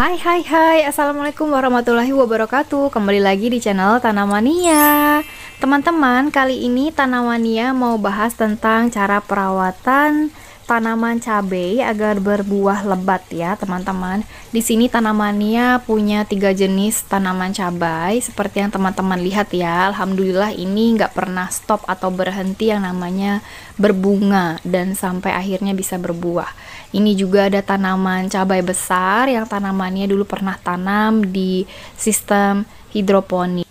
Hai hai hai, Assalamualaikum warahmatullahi wabarakatuh Kembali lagi di channel Tanamania Teman-teman, kali ini Tanamania mau bahas tentang cara perawatan tanaman cabai agar berbuah lebat ya teman-teman. Di sini tanamannya punya tiga jenis tanaman cabai seperti yang teman-teman lihat ya. Alhamdulillah ini nggak pernah stop atau berhenti yang namanya berbunga dan sampai akhirnya bisa berbuah. Ini juga ada tanaman cabai besar yang tanamannya dulu pernah tanam di sistem hidroponik.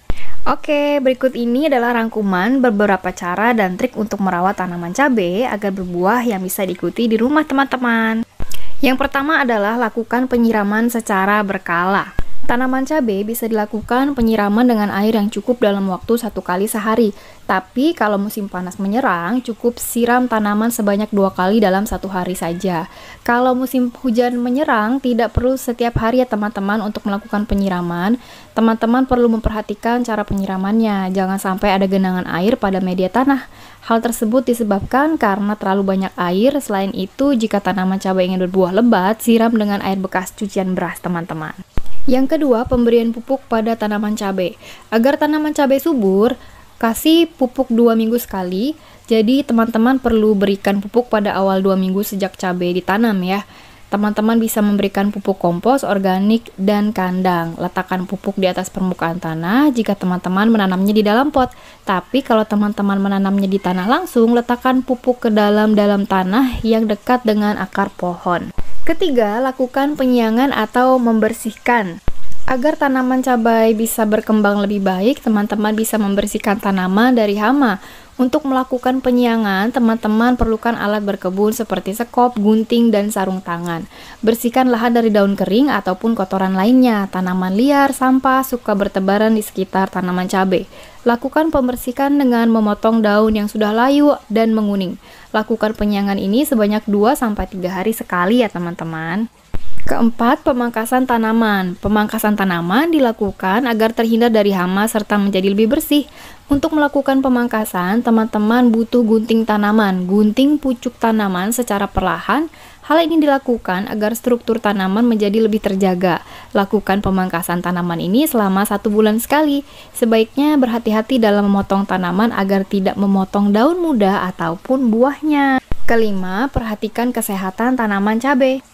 Oke, berikut ini adalah rangkuman beberapa cara dan trik untuk merawat tanaman cabai agar berbuah yang bisa diikuti di rumah teman-teman. Yang pertama adalah lakukan penyiraman secara berkala. Tanaman cabai bisa dilakukan penyiraman dengan air yang cukup dalam waktu satu kali sehari. Tapi kalau musim panas menyerang, cukup siram tanaman sebanyak dua kali dalam satu hari saja. Kalau musim hujan menyerang, tidak perlu setiap hari ya teman-teman untuk melakukan penyiraman. Teman-teman perlu memperhatikan cara penyiramannya, jangan sampai ada genangan air pada media tanah. Hal tersebut disebabkan karena terlalu banyak air. Selain itu, jika tanaman cabai ingin berbuah lebat, siram dengan air bekas cucian beras teman-teman. Yang kedua, pemberian pupuk pada tanaman cabai. Agar tanaman cabai subur, kasih pupuk dua minggu sekali. Jadi teman-teman perlu berikan pupuk pada awal dua minggu sejak cabai ditanam ya. Teman-teman bisa memberikan pupuk kompos, organik, dan kandang. Letakkan pupuk di atas permukaan tanah jika teman-teman menanamnya di dalam pot. Tapi kalau teman-teman menanamnya di tanah langsung, letakkan pupuk ke dalam-dalam tanah yang dekat dengan akar pohon. Ketiga, lakukan penyiangan atau membersihkan. Agar tanaman cabai bisa berkembang lebih baik, teman-teman bisa membersihkan tanaman dari hama. Untuk melakukan penyiangan, teman-teman perlukan alat berkebun seperti sekop, gunting, dan sarung tangan. Bersihkan lahan dari daun kering ataupun kotoran lainnya. Tanaman liar, sampah suka bertebaran di sekitar tanaman cabai. Lakukan pembersihan dengan memotong daun yang sudah layu dan menguning. Lakukan penyiangan ini sebanyak 2-3 hari sekali ya teman-teman. Keempat, pemangkasan tanaman. Pemangkasan tanaman dilakukan agar terhindar dari hama serta menjadi lebih bersih. Untuk melakukan pemangkasan, teman-teman butuh gunting tanaman. Gunting pucuk tanaman secara perlahan. Hal ini dilakukan agar struktur tanaman menjadi lebih terjaga. Lakukan pemangkasan tanaman ini selama satu bulan sekali. Sebaiknya berhati-hati dalam memotong tanaman agar tidak memotong daun muda ataupun buahnya. Kelima, perhatikan kesehatan tanaman cabai.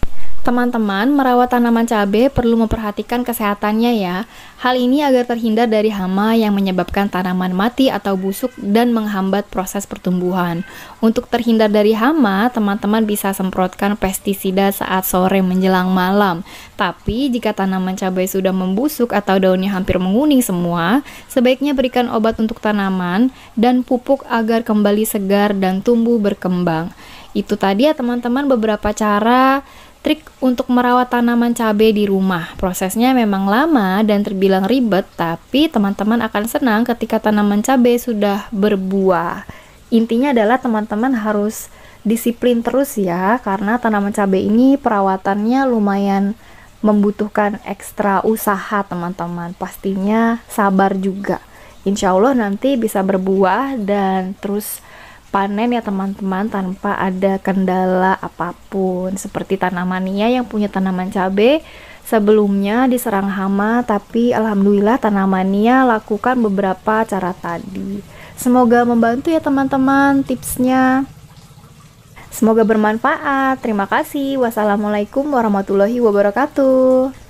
Teman-teman, merawat tanaman cabai perlu memperhatikan kesehatannya ya. Hal ini agar terhindar dari hama yang menyebabkan tanaman mati atau busuk dan menghambat proses pertumbuhan. Untuk terhindar dari hama, teman-teman bisa semprotkan pestisida saat sore menjelang malam. Tapi jika tanaman cabai sudah membusuk atau daunnya hampir menguning semua, sebaiknya berikan obat untuk tanaman dan pupuk agar kembali segar dan tumbuh berkembang. Itu tadi ya teman-teman beberapa cara trik untuk merawat tanaman cabai di rumah. Prosesnya memang lama dan terbilang ribet, tapi teman-teman akan senang ketika tanaman cabai sudah berbuah. Intinya adalah teman-teman harus disiplin terus ya, karena tanaman cabai ini perawatannya lumayan membutuhkan ekstra usaha teman-teman. Pastinya sabar juga. Insya Allah nanti bisa berbuah dan terus panen ya teman-teman tanpa ada kendala apapun seperti tanamannya yang punya tanaman cabai sebelumnya diserang hama tapi alhamdulillah tanamannya lakukan beberapa cara tadi semoga membantu ya teman-teman tipsnya Semoga bermanfaat. Terima kasih. Wassalamualaikum warahmatullahi wabarakatuh.